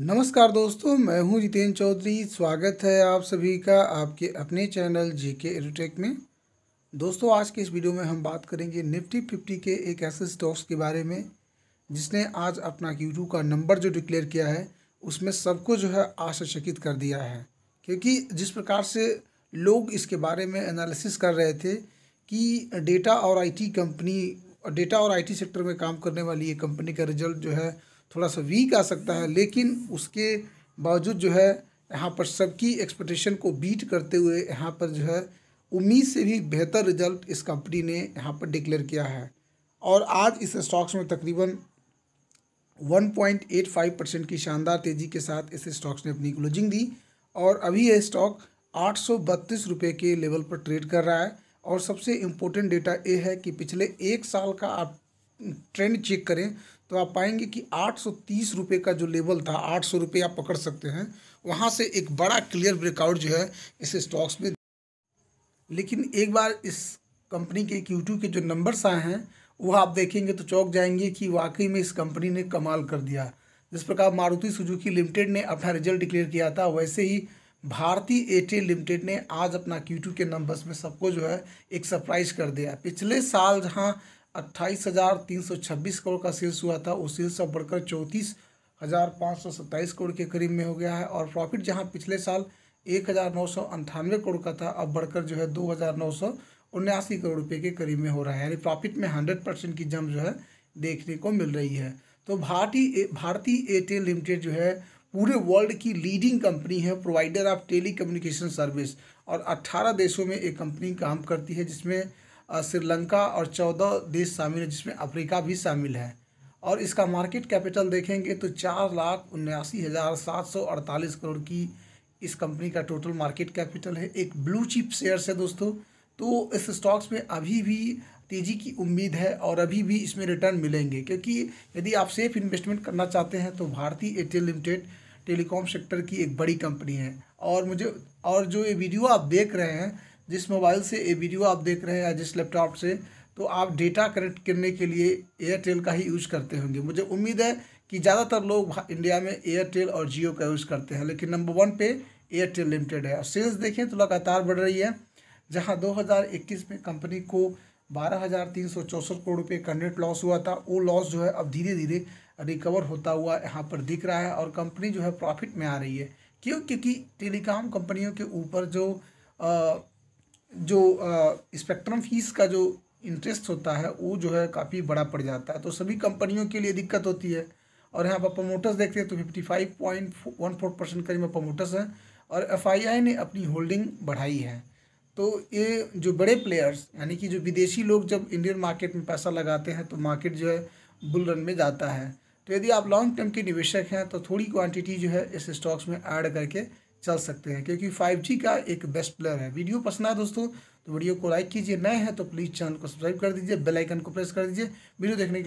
नमस्कार दोस्तों मैं हूं जितेंद्र चौधरी स्वागत है आप सभी का आपके अपने चैनल जीके के में दोस्तों आज के इस वीडियो में हम बात करेंगे निफ्टी फिफ्टी के एक ऐसे स्टॉक्स के बारे में जिसने आज अपना क्यू का नंबर जो डिक्लेयर किया है उसमें सबको जो है आश्चर्यचकित कर दिया है क्योंकि जिस प्रकार से लोग इसके बारे में एनालिसिस कर रहे थे कि डेटा और आईटी कंपनी डेटा और आईटी सेक्टर में काम करने वाली ये कंपनी का रिजल्ट जो है थोड़ा सा वीक आ सकता है लेकिन उसके बावजूद जो है यहाँ पर सबकी एक्सपेक्टेशन को बीट करते हुए यहाँ पर जो है उम्मीद से भी बेहतर रिजल्ट इस कंपनी ने यहाँ पर डिक्लेयर किया है और आज इस स्टॉक्स में तकरीबन 1.85 परसेंट की शानदार तेज़ी के साथ इस स्टॉक्स ने अपनी क्लोजिंग दी और अभी यह स्टॉक आठ रुपए के लेवल पर ट्रेड कर रहा है और सबसे इम्पोर्टेंट डेटा ये है कि पिछले एक साल का आप ट्रेंड चेक करें तो आप पाएंगे कि आठ सौ तीस रुपये का जो लेवल था आठ सौ रुपये आप पकड़ सकते हैं वहाँ से एक बड़ा क्लियर ब्रेकआउट जो है इस स्टॉक्स में लेकिन एक बार इस कंपनी के क्यू के जो नंबर्स आए हैं वो आप देखेंगे तो चौक जाएंगे कि वाकई में इस कंपनी ने कमाल कर दिया जिस प्रकार मारुति सुजुकी लिमिटेड ने अपना रिजल्ट डिक्लेयर किया था वैसे ही भारती एयरटेल लिमिटेड ने आज अपना क्यू के नंबर्स में सबको जो है एक सरप्राइज कर दिया पिछले साल जहाँ अट्ठाईस हज़ार तीन सौ छब्बीस करोड़ का सेल्स हुआ था वो सेल्स अब बढ़कर चौंतीस हज़ार पाँच सौ सत्ताईस करोड़ के करीब में हो गया है और प्रॉफिट जहाँ पिछले साल एक हज़ार नौ सौ अंठानवे करोड़ का था अब बढ़कर जो है दो हज़ार नौ सौ उन्यासी करोड़ रुपये के करीब में हो रहा है यानी प्रॉफिट में हंड्रेड परसेंट की जम जो है देखने को मिल रही है तो भारतीय भारतीय एयरटेल लिमिटेड जो है पूरे वर्ल्ड की लीडिंग कंपनी है प्रोवाइडर ऑफ टेली सर्विस और अट्ठारह देशों में एक कंपनी काम करती है जिसमें श्रीलंका और चौदह देश शामिल है जिसमें अफ्रीका भी शामिल है और इसका मार्केट कैपिटल देखेंगे तो चार लाख उन्यासी हज़ार सात सौ अड़तालीस करोड़ की इस कंपनी का टोटल मार्केट कैपिटल है एक ब्लू चिप शेयर्स है दोस्तों तो इस स्टॉक्स में अभी भी तेज़ी की उम्मीद है और अभी भी इसमें रिटर्न मिलेंगे क्योंकि यदि आप सेफ इन्वेस्टमेंट करना चाहते हैं तो भारतीय एयरटेल लिमिटेड टेलीकॉम सेक्टर की एक बड़ी कंपनी है और मुझे और जो ये वीडियो आप देख रहे हैं जिस मोबाइल से ये वीडियो आप देख रहे हैं या जिस लैपटॉप से तो आप डेटा कनेक्ट करने के लिए एयरटेल का ही यूज़ करते होंगे मुझे उम्मीद है कि ज़्यादातर लोग इंडिया हाँ, में एयरटेल और जियो का यूज़ करते हैं लेकिन नंबर वन पे एयरटेल लिमिटेड है और सेल्स देखें तो लगातार बढ़ रही है जहां 2021 में कंपनी को बारह करोड़ रुपये का नेट लॉस हुआ था वो लॉस जो है अब धीरे धीरे रिकवर होता हुआ यहाँ पर दिख रहा है और कंपनी जो है प्रॉफिट में आ रही है क्यों क्योंकि टेलीकॉम कंपनियों के ऊपर जो आ, जो स्पेक्ट्रम फीस का जो इंटरेस्ट होता है वो जो है काफ़ी बड़ा पड़ जाता है तो सभी कंपनियों के लिए दिक्कत होती है और यहाँ पर प्रमोटर्स देखते हैं तो fifty five point one four percent करीब में प्रमोटर्स हैं और एफ ने अपनी होल्डिंग बढ़ाई है तो ये जो बड़े प्लेयर्स यानी कि जो विदेशी लोग जब इंडियन मार्केट में पैसा लगाते हैं तो मार्केट जो है बुल रन में जाता है तो यदि आप लॉन्ग टर्म के निवेशक हैं तो थोड़ी क्वान्टिटी जो है इस स्टॉक्स में ऐड करके चल सकते हैं क्योंकि 5G का एक बेस्ट प्लेयर है वीडियो पसंद आए दोस्तों तो वीडियो को लाइक कीजिए नए हैं तो प्लीज़ चैनल को सब्सक्राइब कर दीजिए बेलाइकन को प्रेस कर दीजिए वीडियो देखने